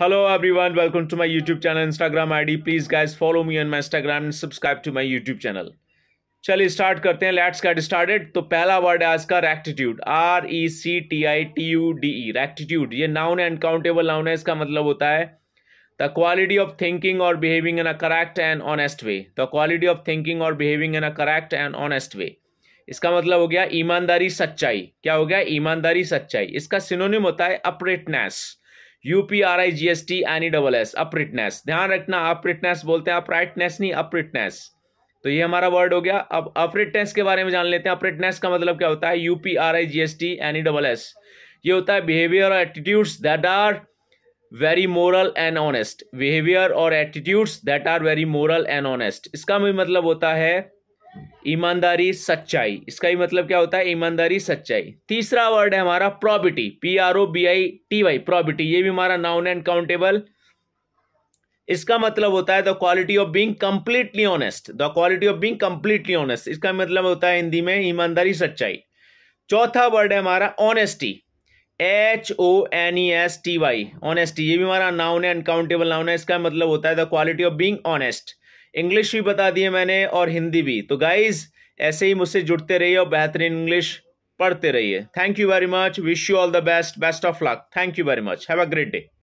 hello everyone welcome to my youtube channel instagram id please guys follow me on my instagram and subscribe to my youtube channel चलिए start करते हैं let's get started तो पहला word है आज का rectitude R E C T I T U D E rectitude ये noun and countable noun है इसका मतलब होता है द क्वालिटी ऑफ थिंकिंग और behaving in a correct and honest way the quality of thinking और behaving in a correct and honest way इसका मतलब हो गया ईमानदारी सच्चाई क्या हो गया ईमानदारी सच्चाई इसका सिनोनिम होता है uprightness UPRI GHT NE double S uprightness ध्यान रखना अप्रिटनेस बोलते हैं अपराइटनेस नहीं अप्रिटनेस तो ये हमारा वर्ड हो गया अब अप्रिटनेस के बारे में जान लेते हैं अपरिटनेस का मतलब क्या होता है UPRI GHT NE double S ये होता है बिहेवियर और attitudes that are very moral and honest behaviour और attitudes that are very moral and honest इसका भी मतलब होता है ईमानदारी सच्चाई इसका भी मतलब क्या होता है ईमानदारी सच्चाई तीसरा वर्ड है हमारा probity P R O B I T Y probity ये भी हमारा नाउन एंड काउंटेबल इसका मतलब होता है the quality of being completely honest the quality of being completely honest इसका मतलब होता है हिंदी में ईमानदारी सच्चाई चौथा वर्ड है हमारा honesty H O N E S T Y honesty ये भी हमारा नाउन है अनकाउंटेबल नाउन है इसका मतलब होता है the quality of being honest English भी बता दिए मैंने और हिंदी भी तो गाइज ऐसे ही मुझसे जुड़ते रहिए और बेहतरीन इंग्लिश पढ़ते रहिए thank you very much wish you all the best best of luck thank you very much have a great day